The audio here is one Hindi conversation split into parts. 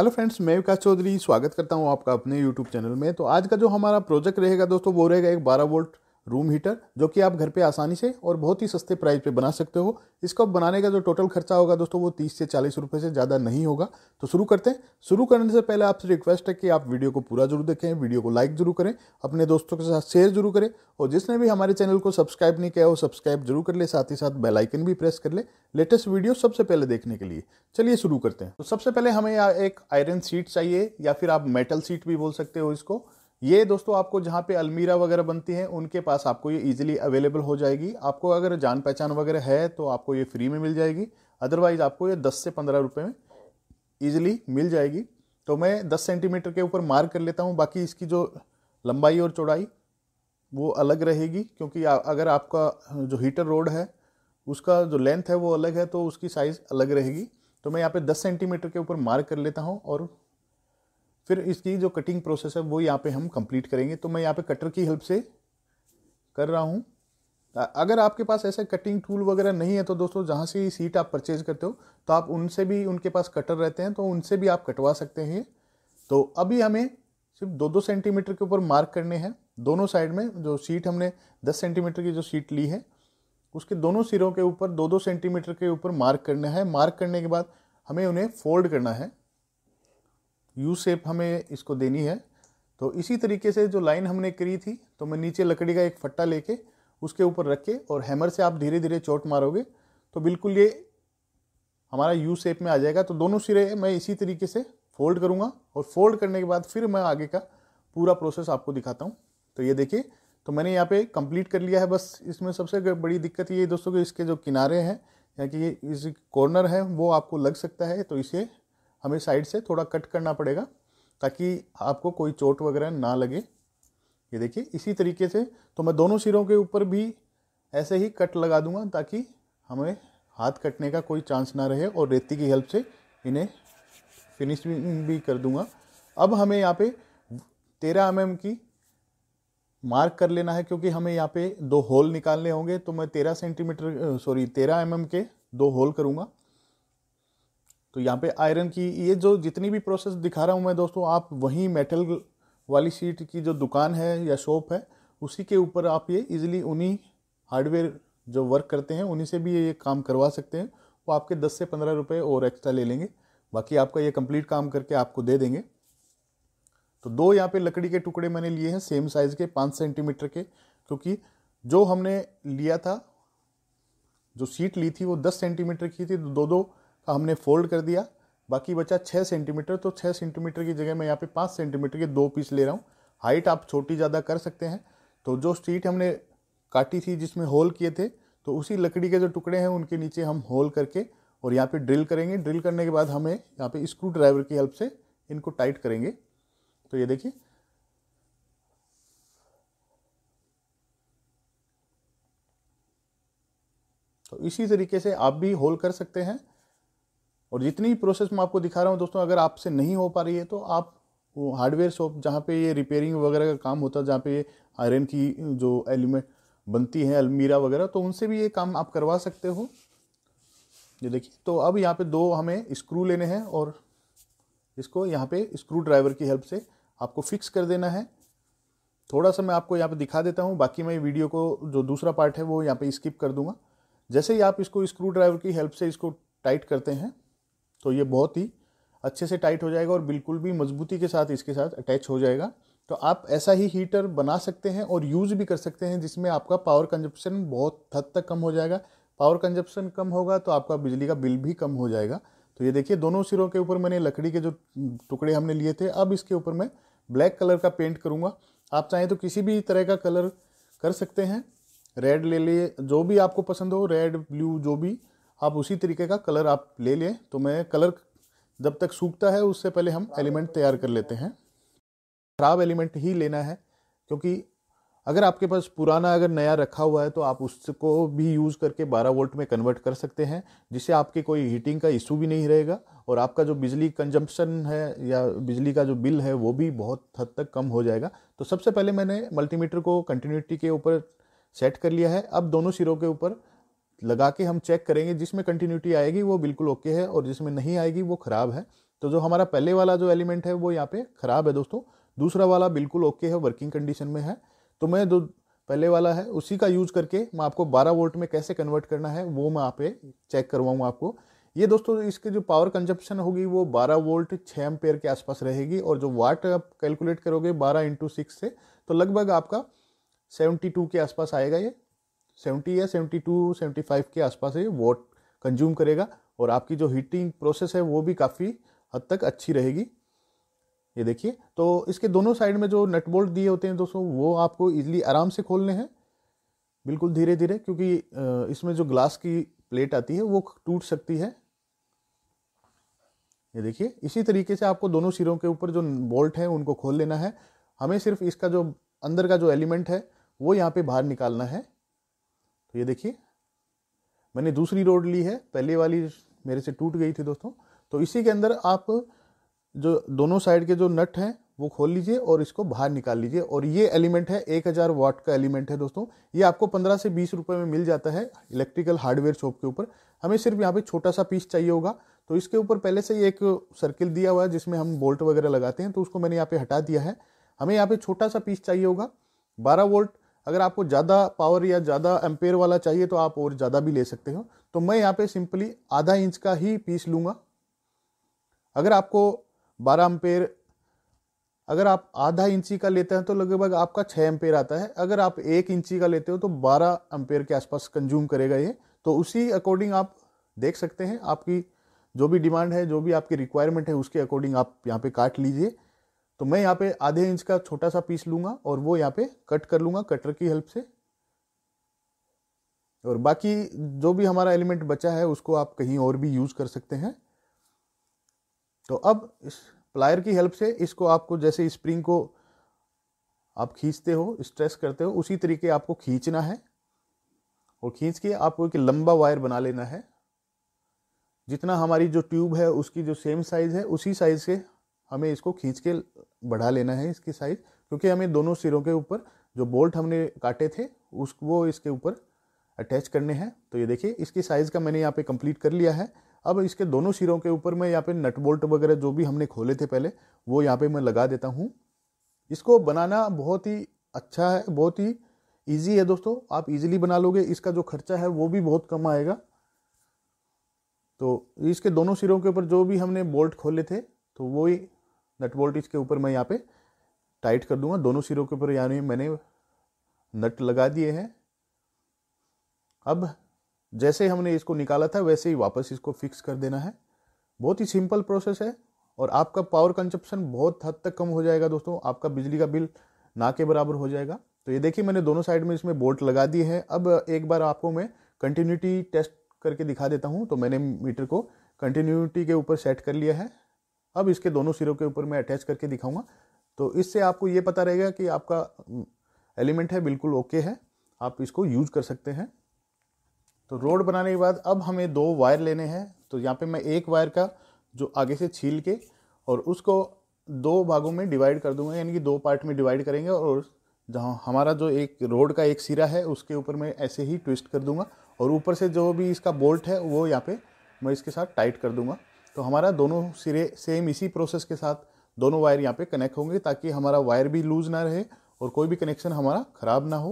हेलो फ्रेंड्स मैं विकास चौधरी स्वागत करता हूं आपका अपने यूट्यूब चैनल में तो आज का जो हमारा प्रोजेक्ट रहेगा दोस्तों वो रहेगा एक बारह वोल्ट रूम हीटर जो कि आप घर पे आसानी से और बहुत ही सस्ते प्राइस पे बना सकते हो इसको बनाने का जो टोटल खर्चा होगा दोस्तों वो तीस से चालीस रुपये से ज़्यादा नहीं होगा तो शुरू करते हैं शुरू करने से पहले आपसे रिक्वेस्ट है कि आप वीडियो को पूरा जरूर देखें वीडियो को लाइक जरूर करें अपने दोस्तों के साथ शेयर जरूर करें और जिसने भी हमारे चैनल को सब्सक्राइब नहीं किया वो सब्सक्राइब जरूर कर ले साथ ही साथ बेलाइकन भी प्रेस कर ले लेटेस्ट वीडियो सबसे पहले देखने के लिए चलिए शुरू करते हैं तो सबसे पहले हमें एक आयरन सीट चाहिए या फिर आप मेटल सीट भी बोल सकते हो इसको ये दोस्तों आपको जहाँ पे अलमीरा वगैरह बनती हैं उनके पास आपको ये इजीली अवेलेबल हो जाएगी आपको अगर जान पहचान वगैरह है तो आपको ये फ्री में मिल जाएगी अदरवाइज़ आपको ये दस से पंद्रह रुपये में ईजिली मिल जाएगी तो मैं दस सेंटीमीटर के ऊपर मार्क कर लेता हूँ बाकी इसकी जो लंबाई और चौड़ाई वो अलग रहेगी क्योंकि अगर आपका जो हीटर रोड है उसका जो लेंथ है वो अलग है तो उसकी साइज़ अलग रहेगी तो मैं यहाँ पे 10 सेंटीमीटर के ऊपर मार्क कर लेता हूँ और फिर इसकी जो कटिंग प्रोसेस है वो यहाँ पे हम कंप्लीट करेंगे तो मैं यहाँ पे कटर की हेल्प से कर रहा हूँ अगर आपके पास ऐसे कटिंग टूल वगैरह नहीं है तो दोस्तों जहाँ से सीट आप परचेज करते हो तो आप उनसे भी उनके पास कटर रहते हैं तो उनसे भी आप कटवा सकते हैं तो अभी हमें सिर्फ दो दो सेंटीमीटर के ऊपर मार्क करने हैं दोनों साइड में जो सीट हमने दस सेंटीमीटर की जो सीट ली है उसके दोनों सिरों के ऊपर दो दो सेंटीमीटर के ऊपर मार्क करना है मार्क करने के बाद हमें उन्हें फोल्ड करना है यू सेप हमें इसको देनी है तो इसी तरीके से जो लाइन हमने करी थी तो मैं नीचे लकड़ी का एक फट्टा लेके उसके ऊपर रख के और हैमर से आप धीरे धीरे चोट मारोगे तो बिल्कुल ये हमारा यू सेप में आ जाएगा तो दोनों सिरे मैं इसी तरीके से फोल्ड करूँगा और फोल्ड करने के बाद फिर मैं आगे का पूरा प्रोसेस आपको दिखाता हूँ तो ये देखिए तो मैंने यहाँ पे कंप्लीट कर लिया है बस इसमें सबसे बड़ी दिक्कत ये दोस्तों कि इसके जो किनारे हैं या कि ये इस कॉर्नर है वो आपको लग सकता है तो इसे हमें साइड से थोड़ा कट करना पड़ेगा ताकि आपको कोई चोट वगैरह ना लगे ये देखिए इसी तरीके से तो मैं दोनों सिरों के ऊपर भी ऐसे ही कट लगा दूंगा ताकि हमें हाथ कटने का कोई चांस ना रहे और रेती की हेल्प से इन्हें फिनिश भी कर दूंगा अब हमें यहाँ पे तेरह एम की मार्क कर लेना है क्योंकि हमें यहाँ पे दो होल निकालने होंगे तो मैं तेरह सेंटीमीटर सॉरी तेरह एम के दो होल करूँगा तो यहाँ पे आयरन की ये जो जितनी भी प्रोसेस दिखा रहा हूँ मैं दोस्तों आप वहीं मेटल वाली सीट की जो दुकान है या शॉप है उसी के ऊपर आप ये इजीली उन्हीं हार्डवेयर जो वर्क करते हैं उन्हीं से भी ये काम करवा सकते हैं वो आपके दस से पंद्रह रुपये और एक्स्ट्रा ले लेंगे बाकी आपका ये कंप्लीट काम करके आपको दे देंगे तो दो यहाँ पे लकड़ी के टुकड़े मैंने लिए हैं सेम साइज़ के पाँच सेंटीमीटर के क्योंकि जो हमने लिया था जो सीट ली थी वो दस सेंटीमीटर की थी दो तो दो हमने फोल्ड कर दिया बाकी बचा छः सेंटीमीटर तो छः सेंटीमीटर की जगह मैं यहाँ पे पाँच सेंटीमीटर के दो पीस ले रहा हूँ हाइट आप छोटी ज़्यादा कर सकते हैं तो जो स्ट्रीट हमने काटी थी जिसमें होल किए थे तो उसी लकड़ी के जो टुकड़े हैं उनके नीचे हम होल करके और यहाँ पे ड्रिल करेंगे ड्रिल करने के बाद हमें यहाँ पे स्क्रू ड्राइवर की हेल्प से इनको टाइट करेंगे तो ये देखिए तो इसी तरीके से आप भी होल कर सकते हैं और जितनी प्रोसेस मैं आपको दिखा रहा हूँ दोस्तों अगर आपसे नहीं हो पा रही है तो आप वो हार्डवेयर शॉप जहाँ पे ये रिपेयरिंग वगैरह का काम होता है जहाँ पे ये आयरन की जो एलिमेंट बनती है अलमीरा वगैरह तो उनसे भी ये काम आप करवा सकते हो ये देखिए तो अब यहाँ पे दो हमें स्क्रू लेने हैं और इसको यहाँ पे स्क्रू ड्राइवर की हेल्प से आपको फिक्स कर देना है थोड़ा सा मैं आपको यहाँ पे दिखा देता हूँ बाकी मैं वीडियो को जो दूसरा पार्ट है वो यहाँ पे स्किप कर दूंगा जैसे ही आप इसको स्क्रू ड्राइवर की हेल्प से इसको टाइट करते हैं तो ये बहुत ही अच्छे से टाइट हो जाएगा और बिल्कुल भी मजबूती के साथ इसके साथ अटैच हो जाएगा तो आप ऐसा ही हीटर बना सकते हैं और यूज़ भी कर सकते हैं जिसमें आपका पावर कंजप्शन बहुत हद तक कम हो जाएगा पावर कंजप्शन कम होगा तो आपका बिजली का बिल भी कम हो जाएगा तो ये देखिए दोनों सिरों के ऊपर मैंने लकड़ी के जो टुकड़े हमने लिए थे अब इसके ऊपर मैं ब्लैक कलर का पेंट करूँगा आप चाहें तो किसी भी तरह का कलर कर सकते हैं रेड ले लिए जो भी आपको पसंद हो रेड ब्लू जो भी आप उसी तरीके का कलर आप ले लें तो मैं कलर जब तक सूखता है उससे पहले हम एलिमेंट तैयार कर लेते हैं ख़राब एलिमेंट ही लेना है क्योंकि अगर आपके पास पुराना अगर नया रखा हुआ है तो आप उसको भी यूज़ करके 12 वोल्ट में कन्वर्ट कर सकते हैं जिससे आपके कोई हीटिंग का इशू भी नहीं रहेगा और आपका जो बिजली कंजम्पशन है या बिजली का जो बिल है वो भी बहुत हद तक कम हो जाएगा तो सबसे पहले मैंने मल्टीमीटर को कंटिन्यूटी के ऊपर सेट कर लिया है अब दोनों सिरों के ऊपर लगा के हम चेक करेंगे जिसमें कंटिन्यूटी आएगी वो बिल्कुल ओके है और जिसमें नहीं आएगी वो ख़राब है तो जो हमारा पहले वाला जो एलिमेंट है वो यहाँ पे ख़राब है दोस्तों दूसरा वाला बिल्कुल ओके है वर्किंग कंडीशन में है तो मैं जो पहले वाला है उसी का यूज करके मैं आपको 12 वोल्ट में कैसे कन्वर्ट करना है वो मैं आप चेक करवाऊँ आपको ये दोस्तों इसके जो पावर कंजप्शन होगी वो 12 वोल्ट 6 एम्पेयर के आसपास रहेगी और जो वाट आप कैलकुलेट करोगे 12 इंटू सिक्स से तो लगभग आपका 72 के आसपास आएगा ये सेवेंटी या सेवेंटी टू सेवेंटी फाइव के आसपास ये वॉट कंज्यूम करेगा और आपकी जो हीटिंग प्रोसेस है वो भी काफ़ी हद तक अच्छी रहेगी ये देखिए तो इसके दोनों साइड में जो नट बोल्ट दिए होते हैं दोस्तों वो आपको इजीली आराम से खोलने हैं बिल्कुल धीरे धीरे क्योंकि इसमें जो ग्लास की प्लेट आती है वो टूट सकती है ये देखिए इसी तरीके से आपको दोनों सिरों के ऊपर जो बोल्ट है उनको खोल लेना है हमें सिर्फ इसका जो अंदर का जो एलिमेंट है वो यहाँ पे बाहर निकालना है तो ये देखिए मैंने दूसरी रोड ली है पहले वाली मेरे से टूट गई थी दोस्तों तो इसी के अंदर आप जो दोनों साइड के जो नट हैं वो खोल लीजिए और इसको बाहर निकाल लीजिए और ये एलिमेंट है एक हज़ार वाट का एलिमेंट है दोस्तों ये आपको पंद्रह से बीस रुपए में मिल जाता है इलेक्ट्रिकल हार्डवेयर शॉप के ऊपर हमें सिर्फ यहाँ पे छोटा सा पीस चाहिए होगा तो इसके ऊपर पहले से ही एक सर्किल दिया हुआ है जिसमें हम बोल्ट वगैरह लगाते हैं तो उसको मैंने यहाँ पे हटा दिया है हमें यहाँ पे छोटा सा पीस चाहिए होगा बारह वोल्ट अगर आपको ज़्यादा पावर या ज़्यादा एम्पेयर वाला चाहिए तो आप और ज़्यादा भी ले सकते हो तो मैं यहाँ पे सिंपली आधा इंच का ही पीस लूँगा अगर आपको 12 एम्पेयर अगर आप आधा इंची का लेते हैं तो लगभग आपका 6 एम्पेयर आता है अगर आप एक इंची का लेते हो तो 12 एम्पेयर के आसपास कंज्यूम करेगा ये तो उसी अकॉर्डिंग आप देख सकते हैं आपकी जो भी डिमांड है जो भी आपकी रिक्वायरमेंट है उसके अकॉर्डिंग आप यहाँ पे काट लीजिए तो मैं यहाँ पे आधे इंच का छोटा सा पीस लूंगा और वो यहाँ पे कट कर लूंगा कटर की हेल्प से और बाकी जो भी हमारा एलिमेंट बचा है उसको आप कहीं और भी यूज़ कर सकते हैं तो अब इस प्लायर की हेल्प से इसको आपको जैसे स्प्रिंग को आप खींचते हो स्ट्रेस करते हो उसी तरीके आपको खींचना है और खींच के आपको एक लंबा वायर बना लेना है जितना हमारी जो ट्यूब है उसकी जो सेम साइज़ है उसी साइज़ से हमें इसको खींच के बढ़ा लेना है इसकी साइज़ क्योंकि हमें दोनों सिरों के ऊपर जो बोल्ट हमने काटे थे उस वो इसके ऊपर अटैच करने हैं तो ये देखिए इसकी साइज़ का मैंने यहाँ पे कंप्लीट कर लिया है अब इसके दोनों सिरों के ऊपर मैं यहाँ पे नट बोल्ट वगैरह जो भी हमने खोले थे पहले वो यहाँ पे मैं लगा देता हूँ इसको बनाना बहुत ही अच्छा है बहुत ही ईजी है दोस्तों आप इजीली बना लोगे इसका जो खर्चा है वो भी बहुत कम आएगा तो इसके दोनों सिरों के ऊपर जो भी हमने बोल्ट खोले थे तो वो ही नट बोल्ट इसके ऊपर मैं यहाँ पे टाइट कर दूंगा दोनों सिरों के ऊपर यानी मैंने नट लगा दिए हैं अब जैसे हमने इसको निकाला था वैसे ही वापस इसको फिक्स कर देना है बहुत ही सिंपल प्रोसेस है और आपका पावर कंजप्शन बहुत हद तक कम हो जाएगा दोस्तों आपका बिजली का बिल ना के बराबर हो जाएगा तो ये देखिए मैंने दोनों साइड में इसमें बोल्ट लगा दिए है अब एक बार आपको मैं कंटिन्यूटी टेस्ट करके दिखा देता हूँ तो मैंने मीटर को कंटिन्यूटी के ऊपर सेट कर लिया है अब इसके दोनों सिरों के ऊपर मैं अटैच करके दिखाऊंगा तो इससे आपको ये पता रहेगा कि आपका एलिमेंट हम्म, है बिल्कुल ओके है आप इसको यूज कर सकते हैं तो रोड बनाने के बाद अब हमें दो वायर लेने हैं तो यहाँ पे मैं एक वायर का जो आगे से छील के और उसको दो भागों में डिवाइड कर दूंगा यानी कि दो पार्ट में डिवाइड करेंगे और जहाँ हमारा जो एक रोड का एक सिरा है उसके ऊपर मैं ऐसे ही ट्विस्ट कर दूंगा और ऊपर से जो भी इसका बोल्ट है वो यहाँ पे मैं इसके साथ टाइट कर दूंगा तो हमारा दोनों सिरे सेम इसी प्रोसेस के साथ दोनों वायर यहाँ पे कनेक्ट होंगे ताकि हमारा वायर भी लूज ना रहे और कोई भी कनेक्शन हमारा ख़राब ना हो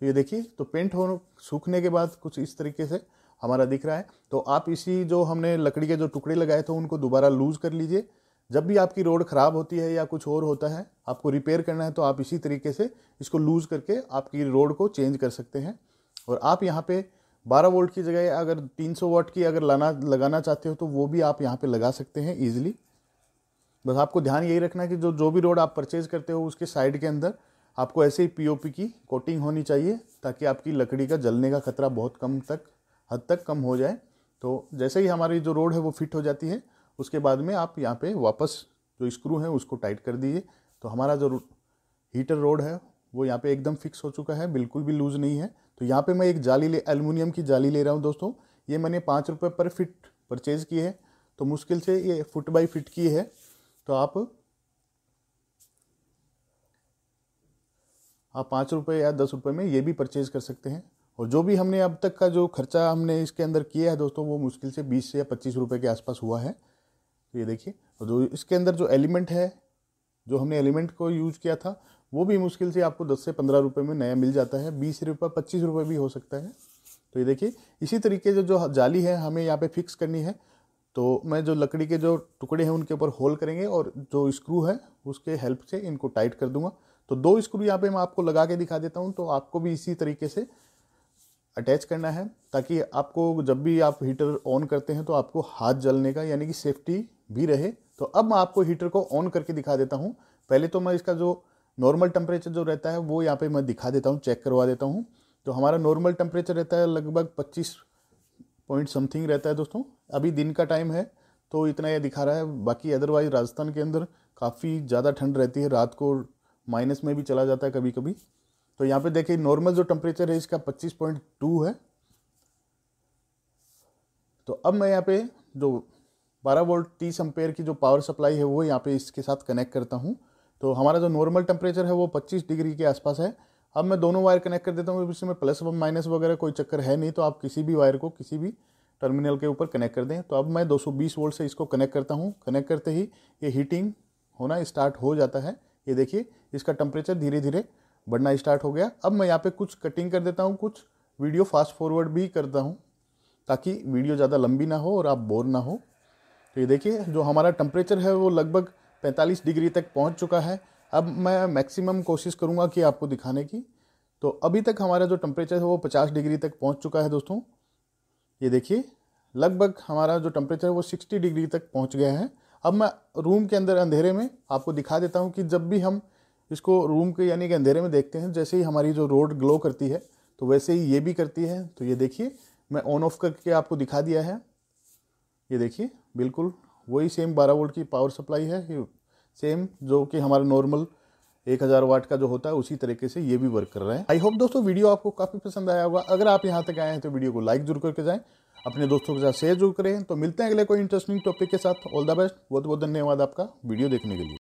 तो ये देखिए तो पेंट हो सूखने के बाद कुछ इस तरीके से हमारा दिख रहा है तो आप इसी जो हमने लकड़ी के जो टुकड़े लगाए थे उनको दोबारा लूज़ कर लीजिए जब भी आपकी रोड ख़राब होती है या कुछ और होता है आपको रिपेयर करना है तो आप इसी तरीके से इसको लूज़ करके आपकी रोड को चेंज कर सकते हैं और आप यहाँ पर 12 वोल्ट की जगह अगर 300 वोट की अगर लाना लगाना चाहते हो तो वो भी आप यहाँ पे लगा सकते हैं ईजिली बस आपको ध्यान यही रखना कि जो जो भी रोड आप परचेज करते हो उसके साइड के अंदर आपको ऐसे ही पी की कोटिंग होनी चाहिए ताकि आपकी लकड़ी का जलने का खतरा बहुत कम तक हद तक कम हो जाए तो जैसे ही हमारी जो रोड है वो फिट हो जाती है उसके बाद में आप यहाँ पे वापस जो स्क्रू है उसको टाइट कर दीजिए तो हमारा जो हीटर रोड है वो यहाँ पे एकदम फिक्स हो चुका है बिल्कुल भी लूज़ नहीं है तो यहाँ पे मैं एक जाली ले एलमिनियम की जाली ले रहा हूँ दोस्तों ये मैंने पाँच रुपये पर फिट परचेज़ की है तो मुश्किल से ये फुट बाई फिट की है तो आप आप पाँच रुपये या दस रुपये में ये भी परचेज़ कर सकते हैं और जो भी हमने अब तक का जो खर्चा हमने इसके अंदर किया है दोस्तों वो मुश्किल से बीस से या पच्चीस रुपये के आसपास हुआ है तो ये देखिए और जो इसके अंदर जो एलिमेंट है जो हमने एलिमेंट को यूज किया था वो भी मुश्किल से आपको दस से पंद्रह रुपये में नया मिल जाता है बीस रुपये पच्चीस रुपये भी हो सकता है तो ये देखिए इसी तरीके से जो जाली है हमें यहाँ पे फिक्स करनी है तो मैं जो लकड़ी के जो टुकड़े हैं उनके ऊपर होल करेंगे और जो स्क्रू है उसके हेल्प से इनको टाइट कर दूंगा तो दो स्क्रू यहाँ पे मैं आपको लगा के दिखा देता हूँ तो आपको भी इसी तरीके से अटैच करना है ताकि आपको जब भी आप हीटर ऑन करते हैं तो आपको हाथ जलने का यानी कि सेफ्टी भी रहे तो अब मैं आपको हीटर को ऑन करके दिखा देता हूँ पहले तो मैं इसका जो नॉर्मल टेम्परेचर जो रहता है वो यहाँ पे मैं दिखा देता हूँ चेक करवा देता हूँ तो हमारा नॉर्मल टेम्परेचर रहता है लगभग पच्चीस पॉइंट समथिंग रहता है दोस्तों अभी दिन का टाइम है तो इतना यह दिखा रहा है बाकी अदरवाइज राजस्थान के अंदर काफ़ी ज़्यादा ठंड रहती है रात को माइनस में भी चला जाता है कभी कभी तो यहाँ पे देखिए नॉर्मल जो टेम्परेचर है इसका 25.2 है तो अब मैं यहाँ पे जो 12 वोल्ट तीस एम्पेयर की जो पावर सप्लाई है वो यहाँ पे इसके साथ कनेक्ट करता हूँ तो हमारा जो नॉर्मल टेम्परेचर है वो 25 डिग्री के आसपास है अब मैं दोनों वायर कनेक्ट कर देता हूँ इसमें प्लस व माइनस वगैरह कोई चक्कर है नहीं तो आप किसी भी वायर को किसी भी टर्मिनल के ऊपर कनेक्ट कर दें तो अब मैं 220 वोल्ट से इसको कनेक्ट करता हूँ कनेक्ट करते ही ये हीटिंग होना स्टार्ट हो जाता है ये देखिए इसका टेम्परेचर धीरे धीरे बढ़ना स्टार्ट हो गया अब मैं यहाँ पर कुछ कटिंग कर देता हूँ कुछ वीडियो फास्ट फॉरवर्ड भी करता हूँ ताकि वीडियो ज़्यादा लंबी ना हो और आप बोर ना हो तो ये देखिए जो हमारा टेम्परेचर है वो लगभग 45 डिग्री तक पहुंच चुका है अब मैं मैक्सिमम कोशिश करूंगा कि आपको दिखाने की तो अभी तक हमारा जो टेम्परेचर है वो 50 डिग्री तक पहुंच चुका है दोस्तों ये देखिए लगभग हमारा जो टेम्परेचर है वो 60 डिग्री तक पहुंच गया है अब मैं रूम के अंदर अंधेरे में आपको दिखा देता हूँ कि जब भी हम इसको रूम के यानी कि अंधेरे में देखते हैं जैसे ही हमारी जो रोड ग्लो करती है तो वैसे ही ये भी करती है तो ये देखिए मैं ऑन ऑफ करके आपको दिखा दिया है ये देखिए बिल्कुल वही सेम 12 वोल्ट की पावर सप्लाई है सेम जो कि हमारा नॉर्मल एक हज़ार वाट का जो होता है उसी तरीके से ये भी वर्क कर रहे हैं आई होप दोस्तों वीडियो आपको काफ़ी पसंद आया होगा अगर आप यहाँ तक आए हैं तो वीडियो को लाइक जरूर करके जाएं अपने दोस्तों के साथ शेयर जरूर करें तो मिलते हैं अगले कोई इंटरेस्टिंग टॉपिक के साथ ऑल द बेस्ट बहुत बहुत धन्यवाद आपका वीडियो देखने के लिए